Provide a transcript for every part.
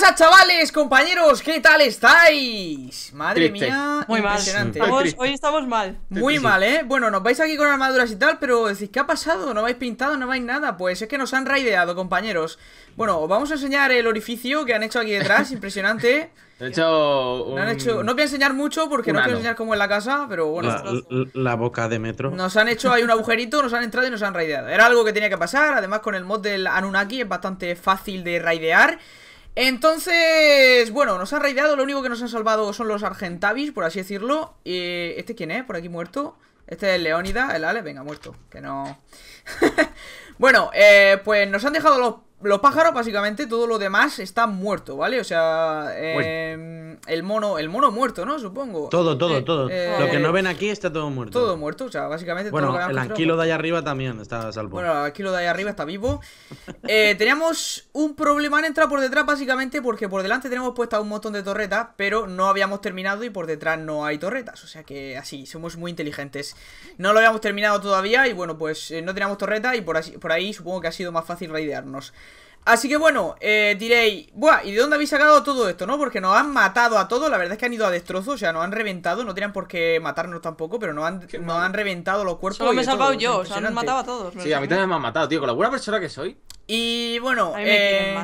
pasa, chavales, compañeros? ¿Qué tal estáis? Madre mía, muy Mal. hoy estamos mal. Muy mal, ¿eh? Bueno, nos vais aquí con armaduras y tal, pero decís, ¿qué ha pasado? ¿No habéis pintado? ¿No vais nada? Pues es que nos han raideado, compañeros. Bueno, os vamos a enseñar el orificio que han hecho aquí detrás, impresionante. hecho, han hecho No voy a enseñar mucho porque no quiero enseñar cómo es la casa, pero bueno. La, la, boca de metro. Nos han hecho ahí un agujerito, nos han entrado y nos han raideado. Era algo que tenía que pasar. Además, con el mod del Anunnaki es bastante fácil de raidear. Entonces, bueno, nos han raidado. Lo único que nos han salvado son los Argentavis, por así decirlo. Y ¿Este quién es? Por aquí muerto. Este es Leónida, el Ale. Venga, muerto. Que no. bueno, eh, pues nos han dejado los los pájaros, básicamente, todo lo demás está muerto, ¿vale? O sea, em, el mono, el mono muerto, ¿no? Supongo. Todo, todo, todo. Eh, lo que no eh, ven aquí está todo muerto. Todo muerto, o sea, básicamente bueno, todo lo el anquilo de allá arriba también está salvo. Bueno, el anquilo de allá arriba está vivo. Eh, teníamos un problema en entrar por detrás, básicamente, porque por delante tenemos puesta un montón de torretas, pero no habíamos terminado y por detrás no hay torretas. O sea que así, somos muy inteligentes. No lo habíamos terminado todavía y bueno, pues no teníamos torreta y por, así, por ahí supongo que ha sido más fácil raidearnos. Así que bueno, eh, diréis, buah, ¿y de dónde habéis sacado todo esto, no? Porque nos han matado a todos, la verdad es que han ido a destrozos, o sea, nos han reventado, no tenían por qué matarnos tampoco, pero nos han, han reventado los cuerpos. Solo me he salvado yo, o sea, nos han matado a todos. Sí, a mí también me han matado, tío, con la buena persona que soy. Y bueno, eh,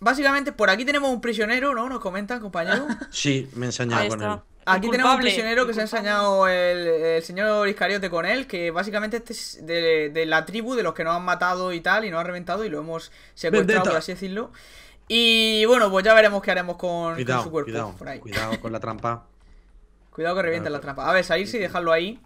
básicamente por aquí tenemos un prisionero, ¿no? Nos comentan, compañero. sí, me enseñaba con él. Aquí tenemos un prisionero que se ha ensañado el, señor Iscariote con él, que básicamente este es de, la tribu de los que nos han matado y tal, y nos ha reventado y lo hemos secuestrado, por así decirlo. Y bueno, pues ya veremos qué haremos con, su cuerpo. Cuidado, con la trampa. Cuidado que revienta la trampa. A ver, salirse y dejarlo ahí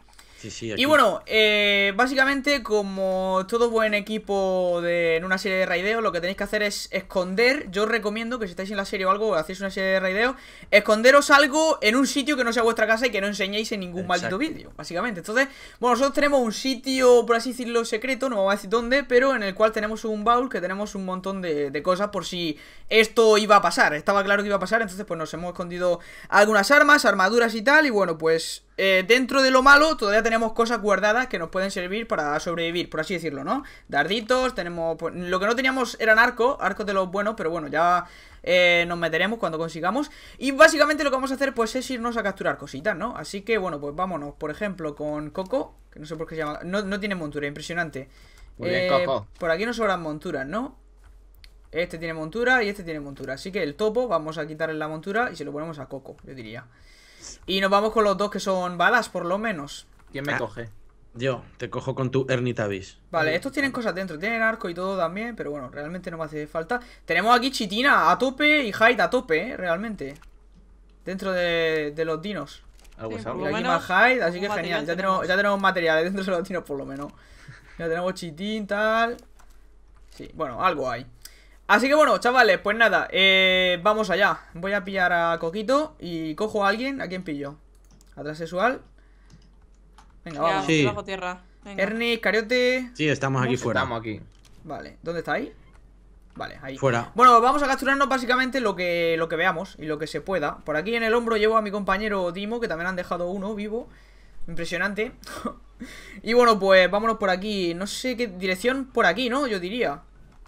y bueno, eh, básicamente como todo buen equipo en una serie de raideo, lo que tenéis que hacer es esconder, yo os recomiendo que si estáis en la serie o algo, hacéis una serie de raideo, esconderos algo en un sitio que no sea vuestra casa y que no enseñéis en ningún maldito vídeo, básicamente. Entonces, bueno, nosotros tenemos un sitio, por así decirlo, secreto, no vamos a decir dónde, pero en el cual tenemos un baúl que tenemos un montón de, de cosas por si esto iba a pasar, estaba claro que iba a pasar, entonces pues nos hemos escondido algunas armas, armaduras y tal, y bueno, pues eh, dentro de lo malo todavía tenemos cosas guardadas que nos pueden servir para sobrevivir, por así decirlo, ¿no? Darditos, tenemos... Pues, lo que no teníamos eran arcos, arcos de los buenos, pero bueno, ya eh, nos meteremos cuando consigamos. Y básicamente lo que vamos a hacer pues es irnos a capturar cositas, ¿no? Así que bueno, pues vámonos, por ejemplo, con Coco, que no sé por qué se llama... No, tiene montura, impresionante. Eh, Coco. Por aquí no sobran monturas, ¿no? Este tiene montura y este tiene montura, así que el topo vamos a quitarle la montura y se lo ponemos a Coco, yo diría. Y nos vamos con los dos que son balas, por lo menos. ¿Quién me ah. coge? Yo, te cojo con tu Ernitabis. Vale, estos tienen cosas dentro, tienen arco y todo también, pero bueno, realmente no me hace falta. Tenemos aquí Chitina a tope y hide a tope, ¿eh? realmente. Dentro de, los dinos. Algo Y aquí más hide, así que genial. Ya tenemos, ya tenemos materiales dentro de los dinos por lo menos. Ya tenemos Chitín, tal. Sí, bueno, algo hay. Así que bueno, chavales, pues nada, eh, vamos allá Voy a pillar a Coquito y cojo a alguien, ¿a quién pillo? Atrasexual Venga, vamos Ernie, Cariote Sí, estamos aquí fuera Estamos aquí Vale, ¿dónde está ahí? Vale, ahí Fuera Bueno, vamos a capturarnos básicamente lo que, lo que veamos y lo que se pueda Por aquí en el hombro llevo a mi compañero Dimo, que también han dejado uno vivo Impresionante Y bueno, pues vámonos por aquí No sé qué dirección por aquí, ¿no? Yo diría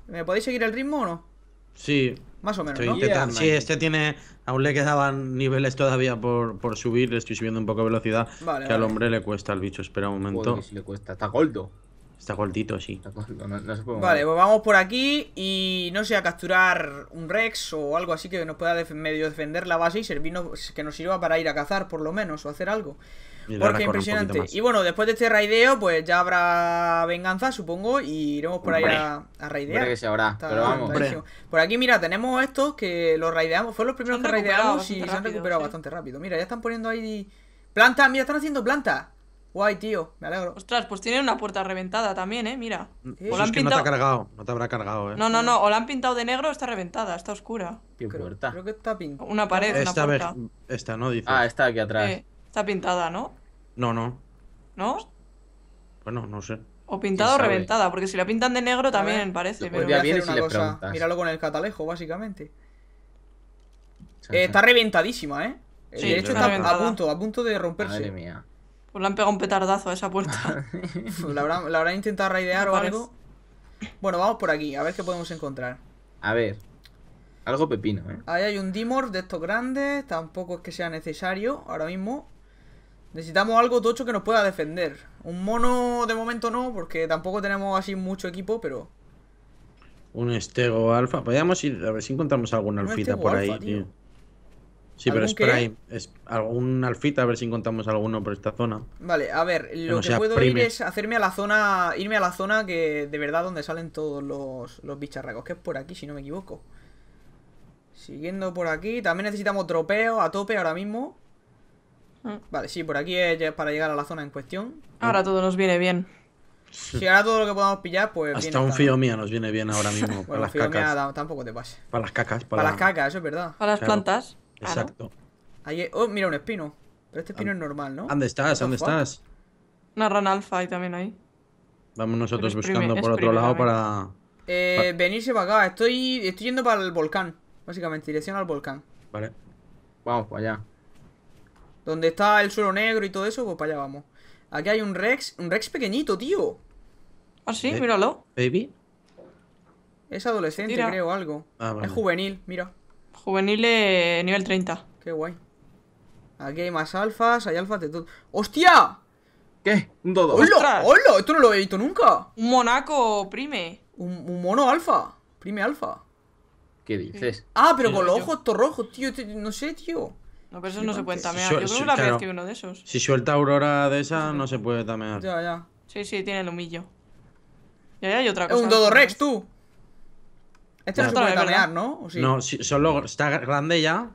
¿Me podéis seguir el ritmo o no? Sí. Más o menos, ¿no? Sí, este tiene... Aún le quedaban niveles todavía por, subir. Le estoy subiendo un poco de velocidad. Vale, que al hombre le cuesta al bicho. Espera un momento. le cuesta. Está gordo. Está gordito, sí. Está gordo, no, vale, pues vamos por aquí y no sé, a capturar un Rex o algo así que nos pueda medio defender la base y servirnos, que nos sirva para ir a cazar por lo menos o hacer algo. Porque impresionante. Y bueno, después de este raideo, pues ya habrá venganza, supongo, y iremos por ahí a, raidear. Que pero vamos. Por aquí, mira, tenemos estos que los raideamos. Fueron los primeros que raideamos y se han recuperado bastante rápido. Mira, ya están poniendo ahí plantas. Mira, están haciendo plantas. Guay, tío, me alegro. Ostras, pues tiene una puerta reventada también, eh, mira. Mm, es que no te ha cargado, no te habrá cargado, eh. No, no, no, o la han pintado de negro, está reventada, está oscura. ¿Qué Creo, que está pintada. Una pared, esta una puerta. Vez... Esta no, dice. Ah, está aquí atrás. Eh, Está pintada, ¿no? No, no. ¿No? Bueno, no sé. O pintada o reventada, porque si la pintan de negro también parece. Pero... Podría a si cosa, Míralo con el catalejo, básicamente. Eh, está reventadísima, ¿eh? Sí, de hecho está, a punto, a punto de romperse. Madre mía. Pues le han pegado un petardazo a esa puerta. Pues la, la habrán, intentado raidear o algo. Bueno, vamos por aquí, a ver qué podemos encontrar. A ver. Algo pepino, ¿eh? Ahí hay un Dimor de estos grandes, tampoco es que sea necesario ahora mismo. Necesitamos algo tocho que nos pueda defender. Un mono de momento no, porque tampoco tenemos así mucho equipo, pero... Un estego alfa. Podríamos ir a ver si encontramos alguna alfita por ahí, Sí, pero es Prime. Es algún alfita, a ver si encontramos alguno por esta zona. Vale, a ver, lo que puedo ir es hacerme a la zona, irme a la zona que de verdad donde salen todos los, los bicharracos, que es por aquí, si no me equivoco. Siguiendo por aquí, también necesitamos tropeo a tope ahora mismo. Ah. Vale, sí, por aquí es para llegar a la zona en cuestión. Ahora todo nos viene bien. Si ahora todo lo que podamos pillar, pues. Hasta un fío mía nos viene bien ahora mismo. para las cacas. tampoco te pasa. Para las cacas. Para, las cacas, eso es verdad. Para las plantas. Ah, Exacto. Ahí Oh, mira un espino. Pero este espino es normal, ¿no? ¿Dónde estás? ¿Dónde estás? Una rana alfa también ahí. Vamos nosotros buscando por otro lado para. Eh, venirse para acá. Estoy, estoy yendo para el volcán. Básicamente, dirección al volcán. Vale. Vamos, para allá. Donde está el suelo negro y todo eso, pues para allá vamos. Aquí hay un Rex, un Rex pequeñito, tío. Ah, sí, míralo. Baby. Es adolescente, creo, algo. Ah, es juvenil, mira. Juvenil nivel 30. Qué guay. Aquí hay más alfas, hay alfas de todo. ¡Hostia! ¿Qué? Un dodo. ¡Hola! ¡Hola! Esto no lo he visto nunca. Un monaco prime. Un, un mono alfa. Prime alfa. ¿Qué dices? Ah, pero con los ojos, estos rojos, tío. Este, no sé, tío. No, pero eso no se pueden tamear. Yo creo que la vez que uno de esos. Si suelta aurora de esa, no se puede tamear. Ya, ya. Sí, sí, tiene el humillo. Ya, ya hay otra cosa. Es un Dodo Rex, tú. Este no, se puede tamear, ¿no? No, solo está grande ya.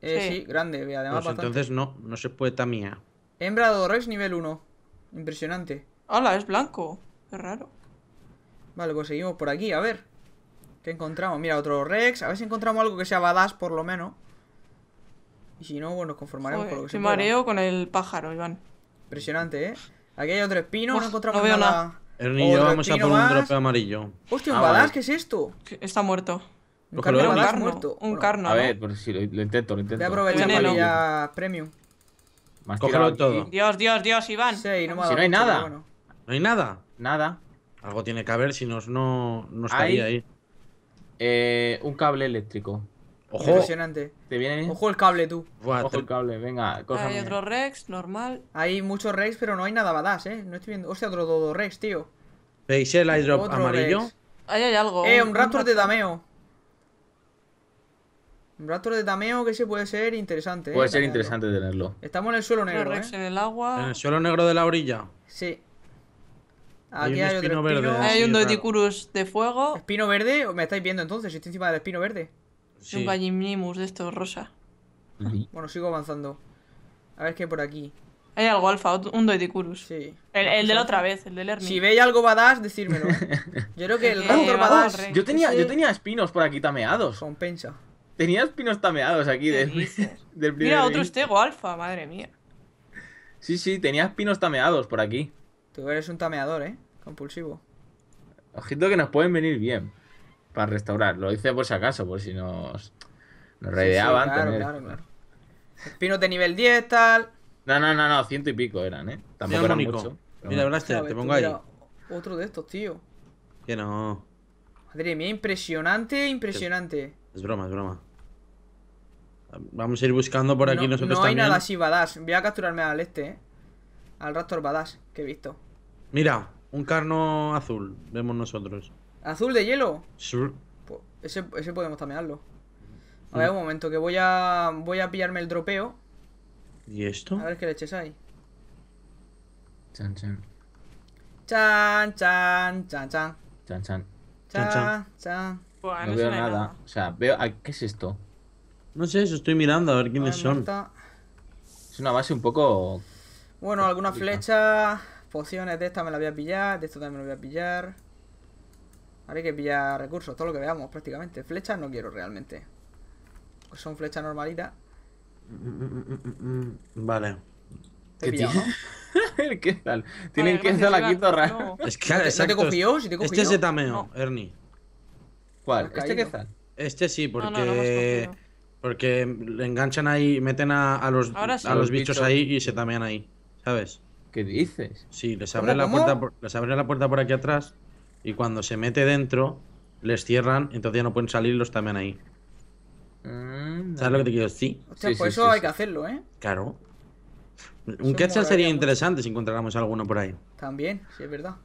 Eh, sí. grande, además. Pues entonces no, no se puede tamear. Hembra Dodo Rex nivel 1. Impresionante. hola Es blanco. Es raro. Vale, pues seguimos por aquí, a ver. ¿Qué encontramos? Mira, otro Rex. A ver si encontramos algo que sea badass, por lo menos. Y si no, bueno, nos conformaremos con lo que se pueda. mareo con el pájaro, Iván. Impresionante, ¿eh? Aquí hay otro espino, no encontramos veo nada. vamos a por un tropeo amarillo. Hostia, un ah, balas, ¿qué es esto? Está muerto. Un carno, un carno, muerto. Un carno, A ver, lo, intento, lo intento. Voy a aprovechar ya, premium. Cógelo todo. Dios, Dios, Dios, Iván. Sí, no si no hay nada. No hay nada. Nada. Algo tiene que haber, si no, no, no estaría ahí. Eh, un cable eléctrico. Ojo. Impresionante. ¿Te viene Ojo el cable, tú. Ojo el cable, venga. hay otro Rex, normal. Hay muchos Rex, pero no hay nada badass, eh. No estoy viendo. Hostia, otro Dodo Rex, tío. ¿Veis el airdrop amarillo? Ahí hay algo. Eh, un, Raptor, de Dameo. Un Raptor de Dameo que se puede ser interesante. Eh, puede ser interesante tenerlo. Estamos en el suelo negro. Rex eh. en el agua. En el suelo negro de la orilla. Sí. Aquí hay, un espino otro espino. Hay un de fuego. ¿Espino verde? ¿Me estáis viendo entonces? estoy encima del espino verde. Un Gallimimus de estos rosa. Bueno, sigo avanzando. A ver qué por aquí. Hay algo alfa, un Doidicurus. El, el de la otra vez, el del Ernie. Si veis algo badass, decírmelo. Yo creo que el eh, badass. Yo tenía, yo tenía espinos por aquí tameados. Compensa. Tenía espinos tameados aquí del, primer Mira, otro estego alfa, madre mía. Sí, sí, tenía espinos tameados por aquí. Tú eres un tameador, eh. Compulsivo. Ojito que nos pueden venir bien para restaurar. Lo hice por si acaso, por si nos, nos claro, claro, claro. Pinos de nivel 10, tal. No, no, no, no, ciento y pico eran, ¿eh? Tampoco eran mucho. Mira, Blaster, te pongo ahí. Otro de estos, tío. Que no. Madre mía, impresionante, impresionante. Es broma, es broma. Vamos a ir buscando por aquí nosotros también. No hay nada así, badass. Voy a capturarme al este, ¿eh? Al Raptor badass que he visto. Mira, un carno azul, vemos nosotros. ¿Azul de hielo? Ese, podemos tamearlo. A ver, mm. un momento, que voy a. Voy a pillarme el dropeo. ¿Y esto? A ver qué leches hay. Chan, chan. Chan, chan, chan, chan. Chan, chan. Chan, chan. chan. no, veo nada. O sea, veo. Ah, ¿Qué es esto? No sé, eso estoy mirando a ver quiénes son. Es una base un poco. Bueno, alguna flecha. Pociones de esta me la voy a pillar. De esto también me lo voy a pillar. Ahora hay que pillar recursos, todo lo que veamos prácticamente. Flechas no quiero realmente. son flechas normalitas. Vale. ¿Qué pillado, ¿no? el ¿Tienen Tienen que aquí torra. Es que, te copió? Si te copió. Este se tameó, Ernie. ¿Cuál? ¿Este tal? Este sí, porque... porque le enganchan ahí, meten a, los, a los bichos ahí y se tamean ahí, ¿sabes? ¿Qué dices? Sí, les abre, la, puerta les abre la puerta por aquí atrás y cuando se mete dentro, les cierran, entonces ya no pueden salir los también ahí. Mm, ¿Sabes lo que te quiero decir? O sea, por eso hay que hacerlo, ¿eh? Claro. Un ketchup sería interesante si encontráramos alguno por ahí. También, sí, es verdad.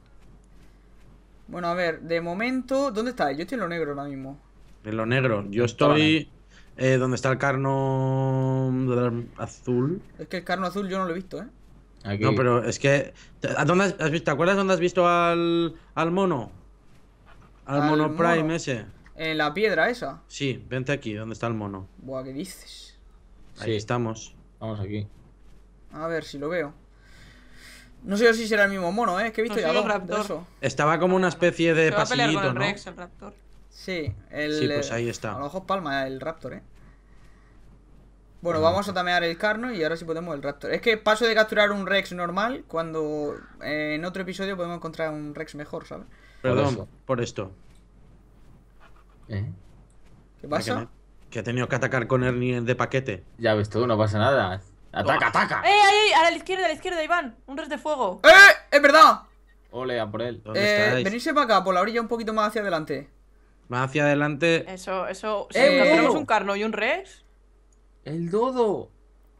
Bueno, a ver, de momento, ¿dónde está? Yo estoy en lo negro ahora mismo. En lo negro, yo estoy eh, donde está el carno azul. Es que el carno azul yo no lo he visto, ¿eh? No, pero es que. has visto, ¿Te acuerdas dónde has visto al, al mono? Al, mono Prime ese. En eh, la piedra esa. Sí, vente aquí, ¿dónde está el mono. Buah, ¿qué dices? Ahí sí. estamos. Vamos aquí. A ver si lo veo. No sé si será el mismo mono, ¿eh? que he visto ya dos Estaba como una especie de Se pasillito, el ¿no? Rex, el raptor. Sí, el, sí, pues ahí está. A lo mejor palma el raptor, ¿eh? Bueno, vamos a tamear el Carno y ahora sí podemos el Raptor. Es que paso de capturar un Rex normal cuando eh, en otro episodio podemos encontrar un Rex mejor, ¿sabes? Perdón por, esto. ¿Eh? ¿Qué pasa? Que, he tenido que atacar con Ernie de paquete. Ya ves tú, no pasa nada. ¡Ataca, ¡Oh! ataca! ataca eh ahí, A la izquierda, a la izquierda, Iván. Un Rex de fuego. ¡Eh! ¡Es verdad! Ole, por él. ¿Dónde eh, venirse para acá, por la orilla un poquito más hacia adelante. Más hacia adelante. Eso, eso. Si eh, un carno y un rex. El dodo.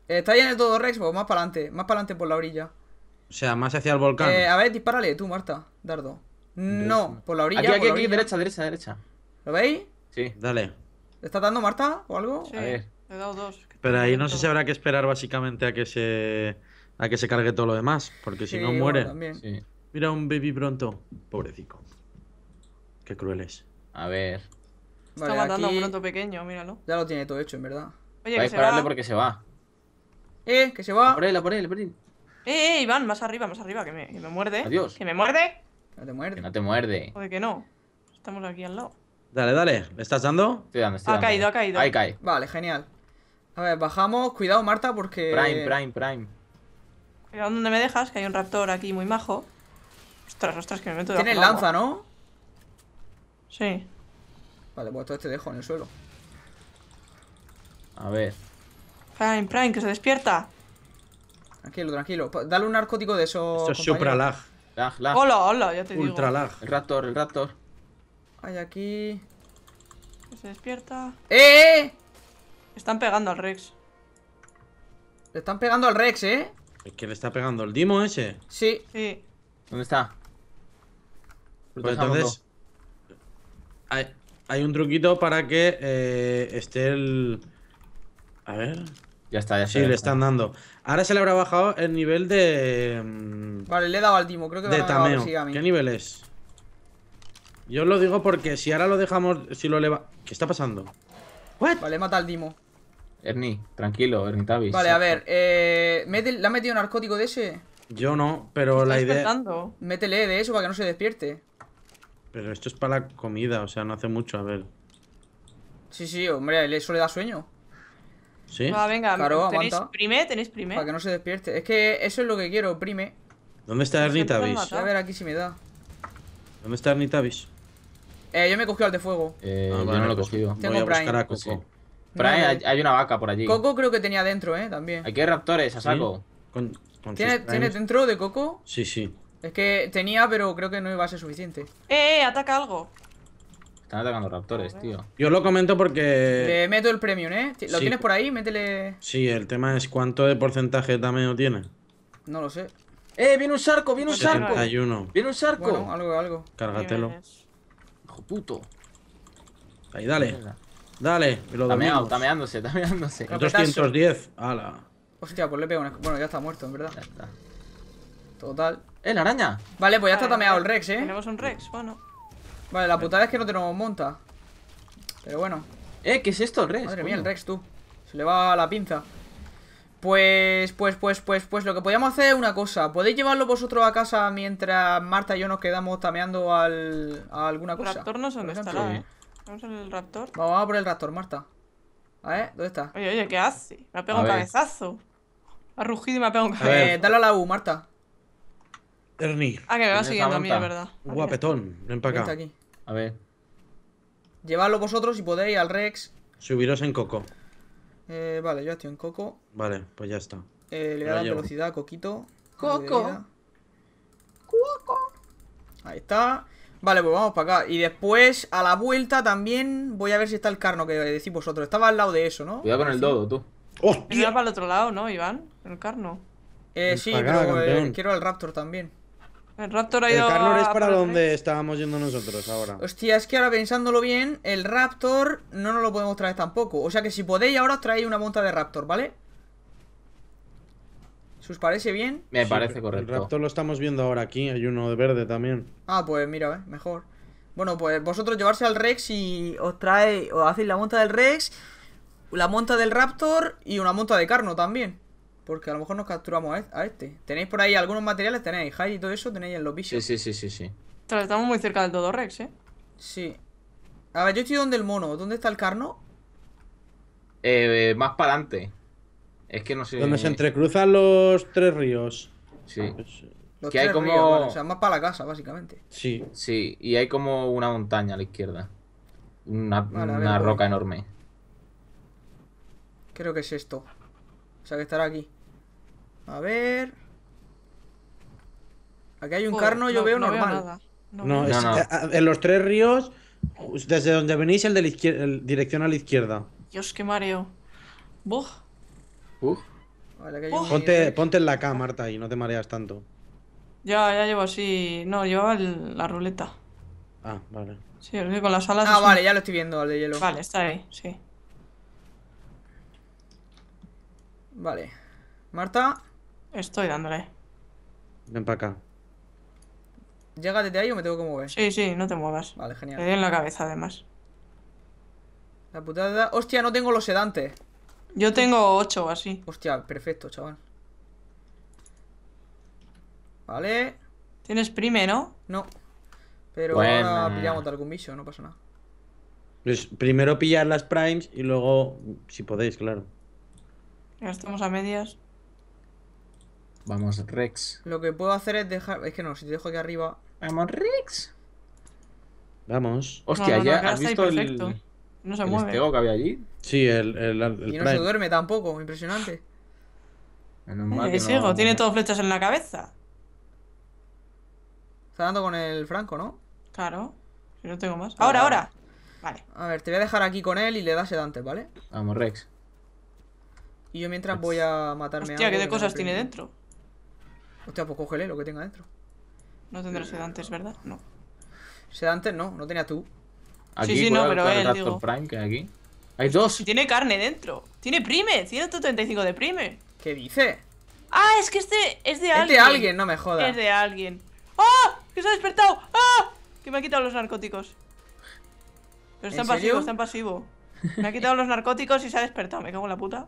Eh, está ahí en el dodo Rex, más para adelante. Más para adelante por la orilla. O sea, más hacia el volcán. Eh, a ver, dispárale tú, Marta. Dardo. No, por la orilla. Aquí, aquí, derecha, derecha, derecha. ¿Lo veis? Sí, dale. ¿Le estás dando, Marta, o algo? Sí, he dado dos. Pero ahí no sé si habrá que esperar básicamente a que se a que se cargue todo lo demás, porque si no muere. Mira un baby pronto, pobrecito. Qué cruel es. A ver. Está matando a un pronto pequeño, míralo. Ya lo tiene todo hecho, en verdad. Oye, a que porque se va. Eh, que se va. por él, por él, por él. Eh, eh, Iván, más arriba, más arriba, que me, que me muerde. Adiós. Que me muerde. Que no te muerde. Que no te muerde. Joder, que no. Estamos aquí al lado. Dale, dale. ¿Le estás dando? Estoy dando, estoy ha caído, ha caído. Ahí cae. Vale, genial. A ver, bajamos. Cuidado, Marta, porque... Prime, prime, prime. Cuidado donde me dejas, que hay un raptor aquí muy majo. Ostras, ostras, que me meto de Tienes lanza, ¿no? Sí. Vale, pues todo te dejo en el suelo. A ver. Prime, Prime, que se despierta. Tranquilo, tranquilo. Dale un narcótico de eso. Esto es supra lag. Lag, Hola, hola, ya te digo. Ultra lag. El raptor, el raptor. Hay aquí. Que se despierta. ¡Eh, eh, ¡Eh! Están pegando al Rex. Le están pegando al Rex, ¿eh? Es que le está pegando el Dimo ese. Sí. Sí. ¿Dónde está? Pues entonces. Hay, un truquito para que eh, esté el. A ver. Ya está, ya está. Sí, le están dando. Ahora se le habrá bajado el nivel de. Mm, vale, le he dado al Dimo creo que de tameo. A ¿Qué nivel es? Yo os lo digo porque si ahora lo dejamos, si lo eleva. ¿Qué está pasando? ¿What? Vale, mata al Dimo. Ernie, tranquilo, Ernie Tavis. Vale, a ver, eh, ¿Le ha metido narcótico de ese? Yo no, pero la idea. Despertando? Métele de eso para que no se despierte. Pero esto es para la comida, o sea, no hace mucho, a ver. Sí, sí, hombre, eso le da sueño. ¿Sí? venga, claro, prime, tenéis prime. Para que no se despierte. Es que eso es lo que quiero, prime. ¿Dónde está Ernitavis? A ver, aquí si me da. ¿Dónde está Ernitavis? Eh, yo me he cogido al de fuego. Eh, ah, no lo he pues cogido. Tengo Voy a Prime. buscar a Coco. Prime, hay, una vaca por allí. Coco creo que tenía dentro, eh, también. Aquí hay raptores, a saco. ¿Sí? ¿Tiene, dentro de Coco? Sí, sí. Es que tenía, pero creo que no iba a ser suficiente. Eh, eh, ataca algo. Están atacando raptores, tío. Yo lo comento porque... Le meto el premium, ¿eh? ¿Lo tienes por ahí? Métele... Sí, el tema es cuánto de porcentaje de tameo tiene. No lo sé. ¡Eh! ¡Viene un sarco! ¡Viene un sarco! ¡Viene un sarco! Bueno, algo, algo. Cárgatelo. Hijo puto. Ahí, dale. Dale. lo Tameado, tameándose, tameándose. 210. Ala. Hostia, pues le pego una... Bueno, ya está muerto, en verdad. Ya está. Total. ¡Eh, la araña! Vale, pues ya está ah, tameado el Rex, ¿eh? Tenemos un Rex, bueno. Vale, la putada es que no tenemos monta. Pero bueno. Eh, ¿qué es esto, Rex? Madre mía, el Rex, tú. Se le va la pinza. Pues, pues, pues, pues, pues lo que podíamos hacer es una cosa. ¿Podéis llevarlo vosotros a casa mientras Marta y yo nos quedamos tameando al, a alguna cosa? El raptor no se dónde estará, ¿eh? Vamos al raptor. Vamos, a por el raptor, Marta. A ver, ¿dónde está? Oye, oye, ¿qué hace? Me ha pegado un cabezazo. Ha rugido y me ha pegado un cabezazo. Eh, dale a la U, Marta. Ernie. Ah, que me va siguiendo a mí, es verdad. Guapetón, ven para acá. Aquí. A ver. Llevadlo vosotros si podéis al Rex. Subiros en Coco. Eh, vale, yo estoy en Coco. Vale, pues ya está. Eh, le da velocidad a Coquito. ¡Coco! ¡Coco! Ahí está. Vale, pues vamos para acá. Y después, a la vuelta también, voy a ver si está el carno que decís vosotros. Estaba al lado de eso, ¿no? Cuidado con el dodo, tú. Iba para el otro lado, ¿no, Iván? El carno. Eh, sí, pero eh, quiero al Raptor también. El Raptor El es para donde estábamos yendo nosotros ahora. Hostia, es que ahora pensándolo bien, el Raptor no nos lo podemos traer tampoco. O sea que si podéis, ahora os traéis una monta de Raptor, ¿vale? ¿Os parece bien? Me parece correcto. El Raptor lo estamos viendo ahora aquí, hay uno de verde también. Ah, pues mira, mejor. Bueno, pues vosotros llevarse al Rex y os trae, o hacéis la monta del Rex, la monta del Raptor y una monta de Carno también. Porque a lo mejor nos capturamos este, a este. Tenéis por ahí algunos materiales, tenéis high y todo eso, tenéis en los bichos. Sí, sí, sí, sí, sí. estamos muy cerca del todo Rex, ¿eh? Sí. A ver, yo estoy donde el mono. ¿Dónde está el carno? Eh, eh, más para adelante. Es que no sé. Donde se entrecruzan los tres ríos. Sí. que hay como. O sea, más para la casa, básicamente. Sí. Sí, y hay como una montaña a la izquierda. Una, roca enorme. Creo que es esto. O sea, que estará aquí. A ver. Aquí hay un oh, carno, yo veo no normal. Veo nada. No, no, es, en los tres ríos, desde donde venís, el de la izquierda, dirección a la izquierda. Dios, qué mareo. Uf. ponte, ponte, en la K, Marta, y no te mareas tanto. Ya, ya llevo así. No, llevaba la ruleta. Ah, vale. Sí, con las alas. Ah, vale, ya lo estoy viendo, al de hielo. Vale, está ahí, sí. Vale. Marta. Estoy dándole. Ven para acá. ¿Llega de ahí o me tengo que mover? Sí, sí, no te muevas. Vale, genial. Te en la cabeza, además. La putada... Hostia, no tengo los sedantes. Yo tengo 8 así. Hostia, perfecto, chaval. Vale. Tienes prime, ¿no? No. Pero bueno. ahora pillamos algún no pasa nada. Pues primero pillar las primes y luego, si podéis, claro. Ya estamos a medias. Vamos, Rex. Lo que puedo hacer es dejar... Es que no, si te dejo aquí arriba... Vamos, Rex. Vamos. Hostia, ya has visto el... No se el mueve. que había allí? Sí, el, el, Y no se duerme tampoco, impresionante. Es ciego, tiene todo flechas en la cabeza. Está dando con el Franco, ¿no? Claro, si no tengo más. Ah. Ahora, ahora. Vale. A ver, te voy a dejar aquí con él y le das sedante, ¿vale? Vamos, Rex. Y yo mientras voy a matarme a. Hostia, ¿qué de cosas tiene dentro? Hostia, pues cógele lo que tenga dentro. No tendrá sedantes, ¿verdad? No. Sedantes no, no tenía tú. Aquí sí, sí, no, pero él, digo. Prime que hay aquí. Hay dos. Tiene carne dentro. Tiene prime, 135 de prime. ¿Qué dice? Ah, es que este es de alguien. Es de alguien, no me jodas. Es de alguien. ¡Ah! ¡Que se ha despertado! ¡Ah! Que me ha quitado los narcóticos. Pero está en pasivo, está en pasivo. Me ha quitado los narcóticos y se ha despertado. Me cago en la puta.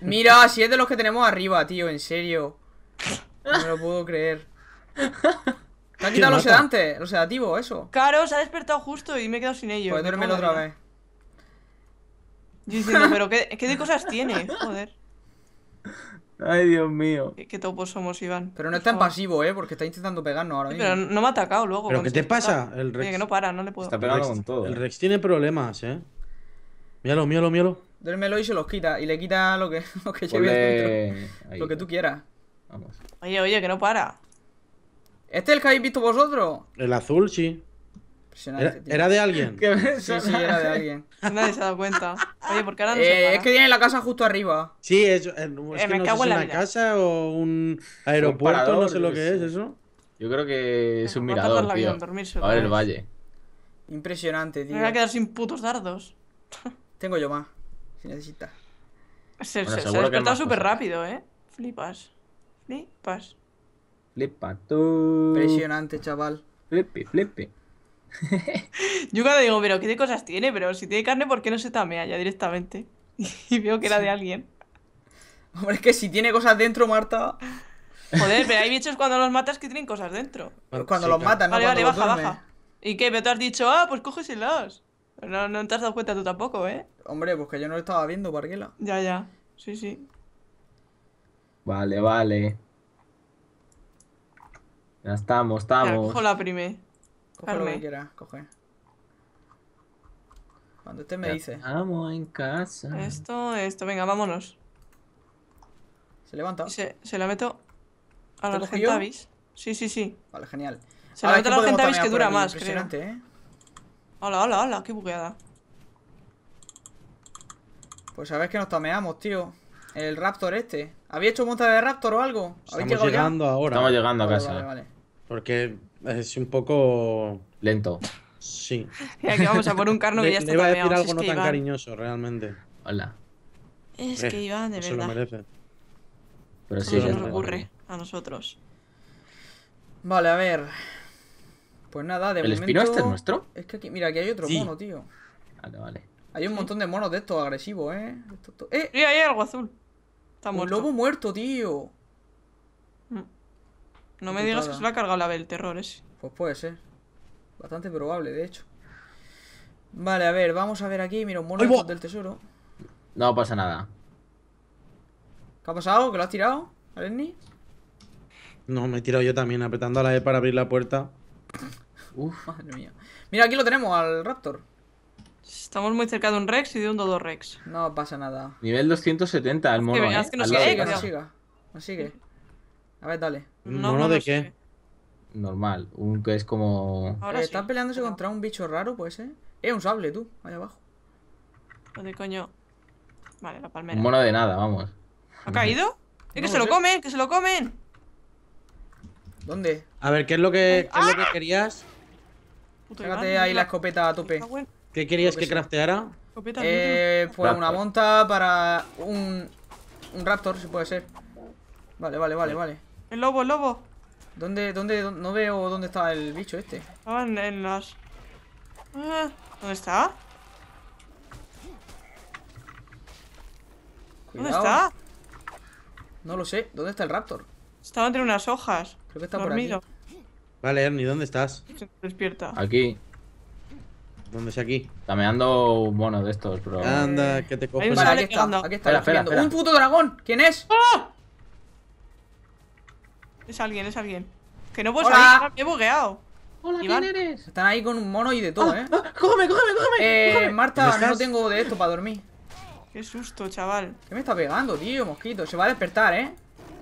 Mira, si es de los que tenemos arriba, tío, en serio. No me lo puedo creer. Me han quitado los sedantes, los sedativos, eso. Claro, se ha despertado justo y me he quedado sin ellos. Pues duérmelo otra vez. Yo diciendo, pero qué, de cosas tiene, joder. Ay, Dios mío. Qué, topos somos, Iván. Pero no es tan pasivo, ¿eh? Porque está intentando pegarnos ahora mismo. Pero no me ha atacado luego. ¿Pero qué te pasa? El Rex... Mira que no para, no le puedo... Está pegado con todo. El eh. Rex tiene problemas, ¿eh? Míralo, míralo, míralo. Duérmelo y se los quita. Y le quita lo que, lo que lleve dentro. Lo que tú quieras. Vamos. Oye, oye, que no para. ¿Este es el que habéis visto vosotros? El azul, sí. Pues ¿Era, de alguien? sí, sí, era de alguien. Nadie se ha dado cuenta. Oye, ¿por qué ahora no eh, se Es que tiene la casa justo arriba. Sí, es, es eh, que no sé una casa o un aeropuerto, no sé lo que es eso. Yo creo que es un mirador, tío. a ver el valle. Impresionante, tío. Me voy a quedar sin putos dardos. Tengo yo más, si necesitas. Se, se ha despertado súper rápido, eh. Flipas. Flipas. Flipa tú. Impresionante, chaval. Flippi, flippi Yo cuando digo, pero ¿qué de cosas tiene? Pero si tiene carne, ¿por qué no se tamea ya directamente? Y veo que era de alguien. Hombre, es que si tiene cosas dentro, Marta. Joder, pero hay bichos cuando los matas que tienen cosas dentro. cuando los matas, matan, ¿no? Vale, vale, baja, baja. ¿Y qué? Pero tú has dicho, ah, pues cógeselos. no, no te has dado cuenta tú tampoco, ¿eh? Hombre, pues que yo no lo estaba viendo, Parguela. Ya, ya. Sí, sí. Vale, vale. Ya estamos, estamos. coge la prime. Coge lo que coge. Cuando usted me dice. en casa. Esto, esto, venga, vámonos. Se levanta. Se, se la meto a la gente Sí, sí, sí. Vale, genial. Se la meto a la gente que dura más, creo. ¿eh? Hola, hola, hola, qué bugueada. Pues a ver que nos tameamos, tío. El raptor este. ¿Había hecho monta de Raptor o algo? Estamos llegando ahora. Estamos llegando a casa. Vale, vale. Porque es un poco. Lento. Sí. Mira, que vamos a por un carno que ya está. Le iba a decir algo no tan cariñoso, realmente. Hola. Es eh, que Iván, de verdad. Eso lo merece. Pero sí, nos ocurre a nosotros. Vale, a ver. Pues nada, de ¿El momento. este es nuestro? Es que aquí, mira, aquí hay otro mono, tío. Vale, vale. Hay un montón de monos de estos agresivos, eh. ¡Eh! Y hay algo azul lobo muerto, tío. Mm. No, me digas que se lo ha cargado la del terror ese. Pues puede ser. Bastante probable, de hecho. Vale, a ver, vamos a ver aquí. Mira, un mono del tesoro. No pasa nada. ¿Qué ha pasado? ¿Que lo has tirado, Alenny? No, me he tirado yo también, apretando a la E para abrir la puerta. Uf, madre mía. Mira, aquí lo tenemos, al Raptor. Estamos muy cerca de un Rex y de un Dodo Rex. No pasa nada. Nivel 270 al mono. ¿eh? que, no sigue, A ver, dale. ¿Mono, de qué? Normal, un que es como. Ahora eh, Están peleándose contra un bicho raro, pues, eh. Eh, un sable, tú, ahí abajo. ¿Dónde coño? Vale, la palmera. mono de nada, vamos. ¿Ha caído? ¡Es que se lo comen! ¡Que se lo comen! ¿Dónde? A ver, ¿qué es lo que, ¡Ah! querías? Pégate ahí la escopeta a tope. ¿Qué querías que, crafteara? Eh, pues una monta para un, un raptor, si puede ser. Vale, vale, vale, vale. El lobo, el lobo. ¿Dónde, dónde, no veo dónde está el bicho este? Estaba en, las... Ah, ¿Dónde está? ¿Dónde está? No lo sé. ¿Dónde está el raptor? Estaba entre unas hojas. Creo que está Dormido. por aquí. Vale, Ernie, ¿dónde estás? despierta. Aquí. ¿Dónde es aquí? Tameando un mono de estos, bro. Anda, que te cojo. Vale, aquí está, aquí está. Espera, ¡Un puto dragón! ¿Quién es? ¡Oh! Es alguien, es alguien. Que no puedo salir, me he bugueado. Hola, ¿quién eres? Están ahí con un mono y de todo, ah, ¿eh? Ah, ¡Cógeme, cógeme, cógeme! Eh, Marta, no tengo de esto para dormir. Qué susto, chaval. ¿Qué me está pegando, tío, mosquito? Se va a despertar, ¿eh?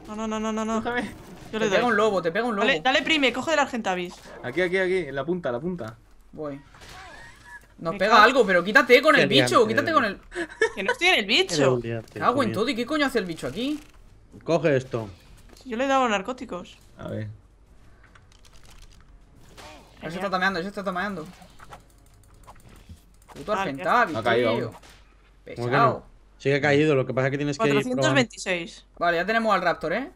No, no, no, no, no. Yo te le doy. pega un lobo, te pega un lobo. Dale, prime, coge del Argentavis. Aquí, aquí, aquí, en la punta, la punta. Voy. Nos pega algo, pero quítate con el bicho, quítate con el. Que no estoy en el bicho. Cago en todo, ¿y qué coño hace el bicho aquí? Coge esto. Yo le he dado narcóticos. A ver. Ese está tameando, se está tameando. Puto argentavi, ha caído. Pesado. Sí que ha caído, lo que pasa es que tienes que ir 426. Vale, ya tenemos al raptor, ¿eh?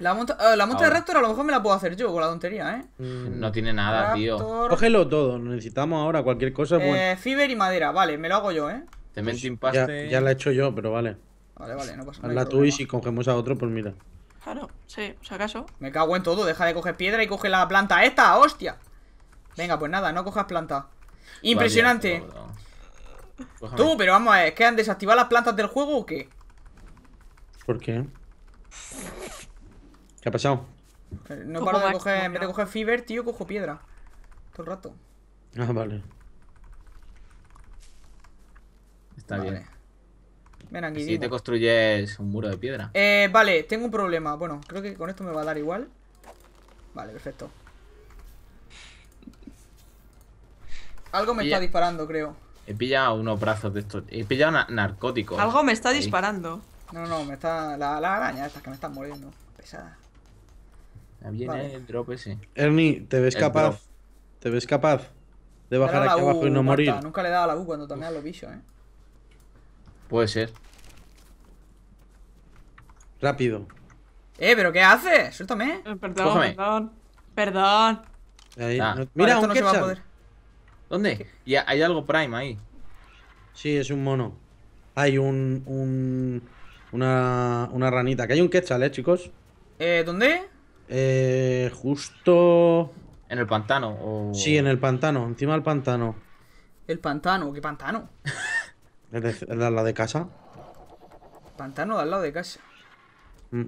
La monta, eh, la monta de Raptor a lo mejor me la puedo hacer yo con la tontería, ¿eh? Mm, no tiene nada, tío. Cógelo todo, necesitamos ahora cualquier cosa. Eh, fiber y madera, vale, me lo hago yo, ¿eh? Te meto impaste. Ya, la he hecho yo, pero vale. Vale, vale, no pasa nada. Hazla tú y si cogemos a otro, pues mira. Claro, sí, si acaso. Me cago en todo, deja de coger piedra y coge la planta esta, hostia. Venga, pues nada, no cojas planta. Impresionante. tú, pero vamos a ver, que han desactivado las plantas del juego o qué? ¿Por qué? ¿Qué ha pasado? Eh, no paro de coger. En vez de coger fiber, tío, cojo piedra. Todo el rato. Ah, vale. Está bien. Ven aquí. Si te construyes un muro de piedra. Eh, vale, tengo un problema. Bueno, creo que con esto me va a dar igual. Vale, perfecto. Algo me está disparando, creo. He pillado unos brazos de estos. He pillado narcóticos. Algo me está disparando. No, no, me está. La, las arañas estas que me están muriendo. pesada Viene el drop ese. Ernie, ¿te ves capaz? ¿Te ves capaz de bajar aquí abajo y no morir? Nunca le he dado a la U cuando también a los bichos, eh. Puede ser. Rápido. Eh, pero ¿qué haces? Suéltame. Eh, perdón, perdón. Perdón. Ah. mira, vale, se va a poder. ¿Dónde? Y hay algo Prime ahí. Sí, es un mono. Hay un, un una, una ranita. Que hay un quetzal, ¿eh, chicos? Eh, ¿Dónde? Eh, justo... ¿En el pantano? O... Sí, en el pantano, encima del pantano. ¿El pantano? ¿Qué pantano? ¿El de, lado de casa? Pantano de al lado de casa. Mm.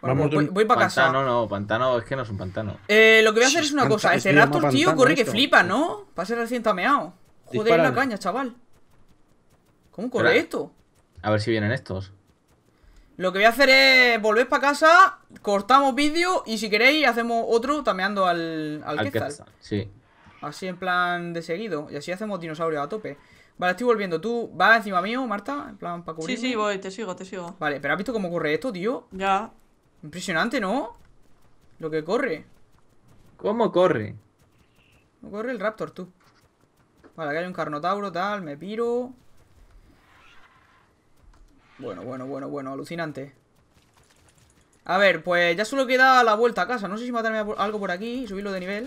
Pues Vamos voy, para casa. Pantano, no, pantano, es que no es un pantano. Eh, lo que voy a hacer es una cosa. Este Raptor, tío, corre que flipa, ¿no? Va a ser recién tameado. Joder, la caña, chaval. ¿Cómo corre esto? A ver si vienen estos. Lo que voy a hacer es volver para casa, cortamos vídeo y si queréis hacemos otro tameando al, al, al Quetzal. Sí. Así en plan de seguido. Y así hacemos dinosaurios a tope. Vale, estoy volviendo. ¿Tú vas encima mío, Marta? En plan, para cubrir. Sí, sí, voy, te sigo, te sigo. Vale, pero ¿has visto cómo corre esto, tío? Ya. Impresionante, ¿no? Lo que corre. ¿Cómo corre? No corre el Raptor, tú. Vale, aquí hay un Carnotauro, tal, me piro. Bueno, bueno, bueno, bueno, alucinante A ver, pues ya solo queda la vuelta a casa No sé si matarme algo por aquí Subirlo de nivel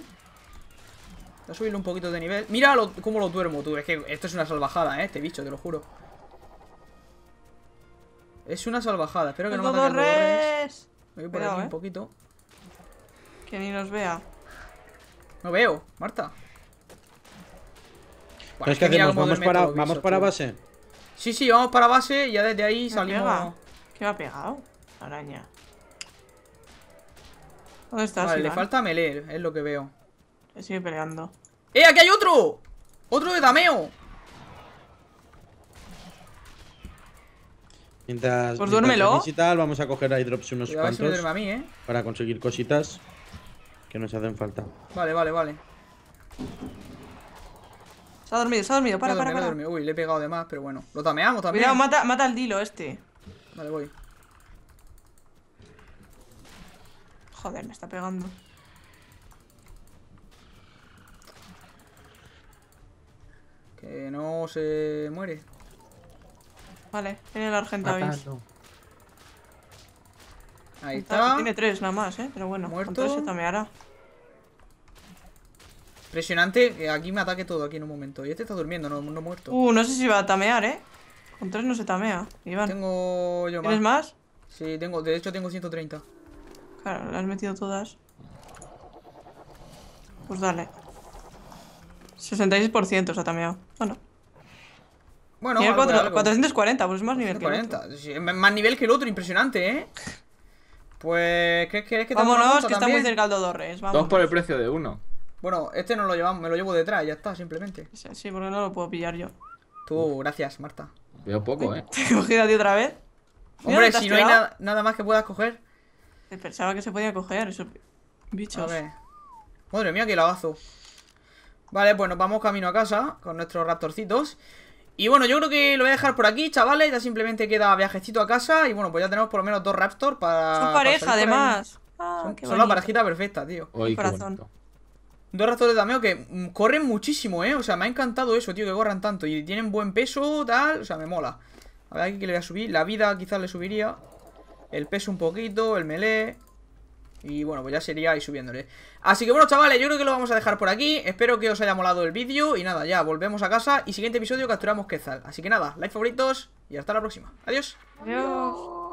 Voy a subirlo un poquito de nivel Mira cómo lo duermo, tú Es que esto es una salvajada, ¿eh? Este bicho, te lo juro Es una salvajada Espero que no maten Me voy por aquí un eh. poquito Que ni nos vea No veo, Marta hacemos? ¿Vamos para base? Sí, sí, vamos para base y ya desde ahí salimos. ¿Qué va pegado? Araña. ¿Dónde estás? Vale, le falta melee, es lo que veo. Se sigue peleando. ¡Eh, aquí hay otro! ¡Otro de Dameo! Mientras, pues duérmelo. Tal, vamos a coger a unos cuantos. ¿eh? Para conseguir cositas que nos hacen falta. Vale, vale, vale. Se ha dormido, se ha dormido. Para, para, para. Uy, le he pegado de más, pero bueno. Lo tameamos también. Cuidado, mata, mata al dilo este. Vale, voy. Joder, me está pegando. Que no se muere. Vale, tiene el argentavis. Ahí está. Tiene tres nada más, eh. Pero bueno, Muerto. con tres se tameará. Impresionante, eh, aquí me ataque todo aquí en un momento. Y este está durmiendo, no, muerto. Uh, no sé si va a tamear, ¿eh? Con tres no se tamea, Iván. Tengo yo más. ¿Tienes más? Sí, tengo, de hecho tengo 130. Claro, las has metido todas. Pues dale. 66% se ha tameado. Bueno. Bueno, 440, pues es más nivel que el más nivel que el otro, impresionante, ¿eh? Pues, ¿qué quieres que te Vámonos, que está muy cerca el Dodorres. Dos por el precio de uno. Bueno, este no lo llevamos, me lo llevo detrás, ya está, simplemente. Sí, porque no lo puedo pillar yo. Tú, gracias, Marta. Veo poco, ¿eh? ¿Te he cogido a ti otra vez? Hombre, si no hay nada más que puedas coger. Eh, pensaba que se podía coger esos bichos. A ver. Madre mía, qué lavazo. Vale, pues nos vamos camino a casa con nuestros raptorcitos. Y bueno, yo creo que lo voy a dejar por aquí, chavales. Ya simplemente queda viajecito a casa. Y bueno, pues ya tenemos por lo menos dos raptors para. Son pareja, además. Ah, son, una la parejita perfecta, tío. corazón. Dos ratones de dameo que mm, corren muchísimo, ¿eh? O sea, me ha encantado eso, tío, que corran tanto. Y tienen buen peso, tal. O sea, me mola. A ver, aquí que le voy a subir. La vida quizás le subiría. El peso un poquito, el melee. Y bueno, pues ya sería ahí subiéndole Así que bueno, chavales, yo creo que lo vamos a dejar por aquí Espero que os haya molado el vídeo Y nada, ya volvemos a casa Y siguiente episodio capturamos Quetzal Así que nada, like favoritos Y hasta la próxima Adiós Adiós